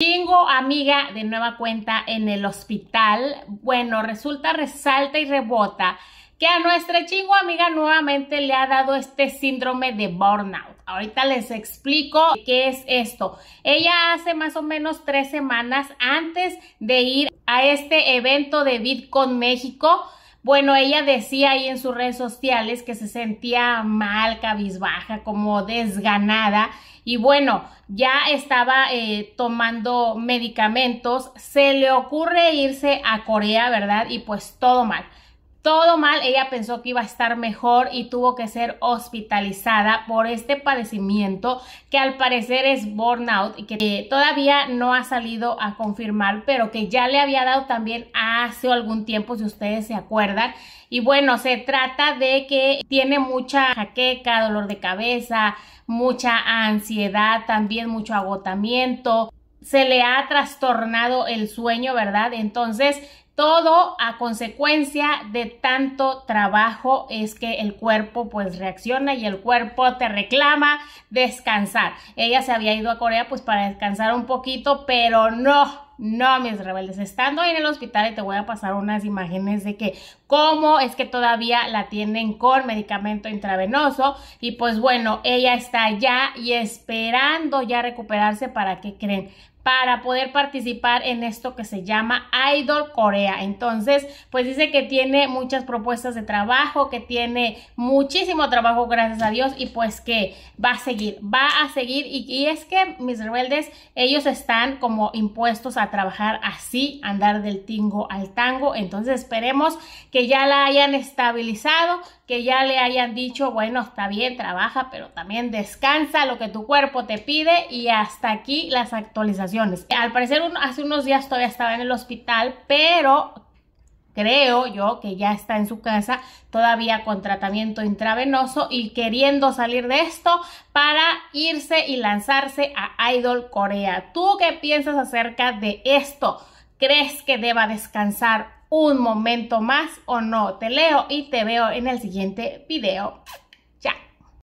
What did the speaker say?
Chingo amiga de nueva cuenta en el hospital. Bueno, resulta, resalta y rebota que a nuestra chingo amiga nuevamente le ha dado este síndrome de burnout. Ahorita les explico qué es esto. Ella hace más o menos tres semanas antes de ir a este evento de VidCon México bueno, ella decía ahí en sus redes sociales que se sentía mal, cabizbaja, como desganada. Y bueno, ya estaba eh, tomando medicamentos. Se le ocurre irse a Corea, ¿verdad? Y pues todo mal todo mal, ella pensó que iba a estar mejor y tuvo que ser hospitalizada por este padecimiento que al parecer es burnout y que eh, todavía no ha salido a confirmar, pero que ya le había dado también hace algún tiempo, si ustedes se acuerdan. Y bueno, se trata de que tiene mucha jaqueca, dolor de cabeza, mucha ansiedad, también mucho agotamiento, se le ha trastornado el sueño, ¿verdad? Entonces, todo a consecuencia de tanto trabajo es que el cuerpo pues reacciona y el cuerpo te reclama descansar. Ella se había ido a Corea pues para descansar un poquito, pero no, no, mis rebeldes, estando ahí en el hospital y te voy a pasar unas imágenes de que cómo es que todavía la tienen con medicamento intravenoso. Y pues bueno, ella está ya y esperando ya recuperarse para que creen, para poder participar en esto que se llama Idol Corea. Entonces, pues dice que tiene muchas propuestas de trabajo, que tiene muchísimo trabajo, gracias a Dios, y pues que va a seguir, va a seguir. Y, y es que mis rebeldes, ellos están como impuestos a trabajar así, andar del tingo al tango. Entonces, esperemos que ya la hayan estabilizado, que ya le hayan dicho, bueno, está bien, trabaja, pero también descansa lo que tu cuerpo te pide. Y hasta aquí las actualizaciones al parecer hace unos días todavía estaba en el hospital, pero creo yo que ya está en su casa todavía con tratamiento intravenoso y queriendo salir de esto para irse y lanzarse a Idol Corea. ¿Tú qué piensas acerca de esto? ¿Crees que deba descansar un momento más o no? Te leo y te veo en el siguiente video.